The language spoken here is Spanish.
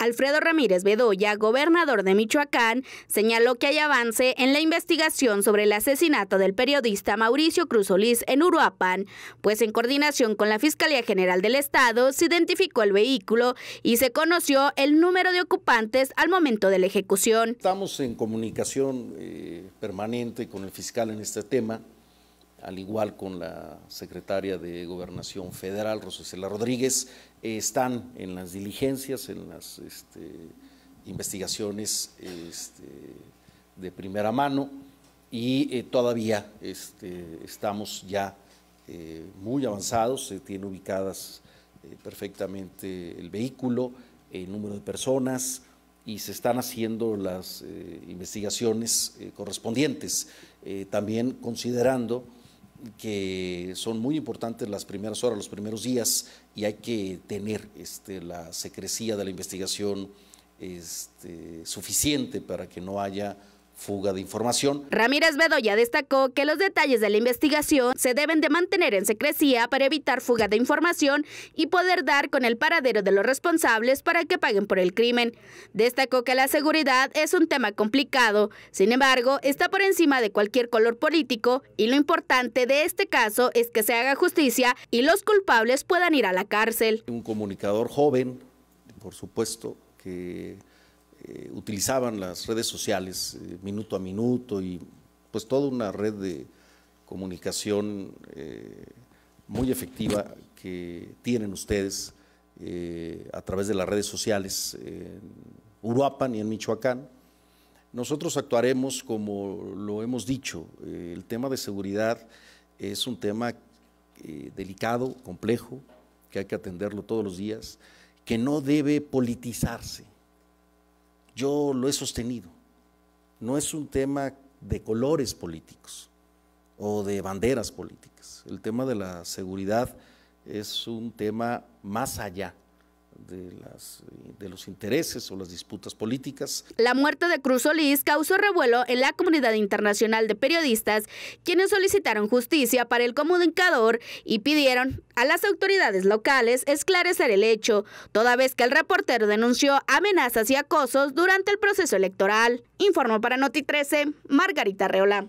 Alfredo Ramírez Bedoya, gobernador de Michoacán, señaló que hay avance en la investigación sobre el asesinato del periodista Mauricio Cruz en Uruapan, pues en coordinación con la Fiscalía General del Estado se identificó el vehículo y se conoció el número de ocupantes al momento de la ejecución. Estamos en comunicación eh, permanente con el fiscal en este tema al igual con la secretaria de Gobernación Federal, Rosicela Rodríguez, eh, están en las diligencias, en las este, investigaciones este, de primera mano y eh, todavía este, estamos ya eh, muy avanzados, se tiene ubicadas perfectamente el vehículo, el número de personas, y se están haciendo las investigaciones correspondientes, también considerando que son muy importantes las primeras horas, los primeros días, y hay que tener este, la secrecía de la investigación este, suficiente para que no haya fuga de información. Ramírez Bedoya destacó que los detalles de la investigación se deben de mantener en secrecía para evitar fuga de información y poder dar con el paradero de los responsables para que paguen por el crimen. Destacó que la seguridad es un tema complicado, sin embargo, está por encima de cualquier color político y lo importante de este caso es que se haga justicia y los culpables puedan ir a la cárcel. Un comunicador joven, por supuesto, que eh, utilizaban las redes sociales eh, minuto a minuto y pues toda una red de comunicación eh, muy efectiva que tienen ustedes a través de las redes sociales en Uruapan y en Michoacán. Nosotros actuaremos como lo hemos dicho. el tema de seguridad es un tema delicado, complejo, que hay que atenderlo todos los días, que no debe politizarse yo lo he sostenido. No es un tema de colores políticos o de banderas políticas. El tema de la seguridad es un tema más allá de, las, de los intereses o las disputas políticas. La muerte de Cruz Solís causó revuelo en la comunidad internacional de periodistas, quienes solicitaron justicia para el comunicador y pidieron a las autoridades locales esclarecer el hecho, toda vez que el reportero denunció amenazas y acosos durante el proceso electoral. Informó para Noti 13, Margarita Reola.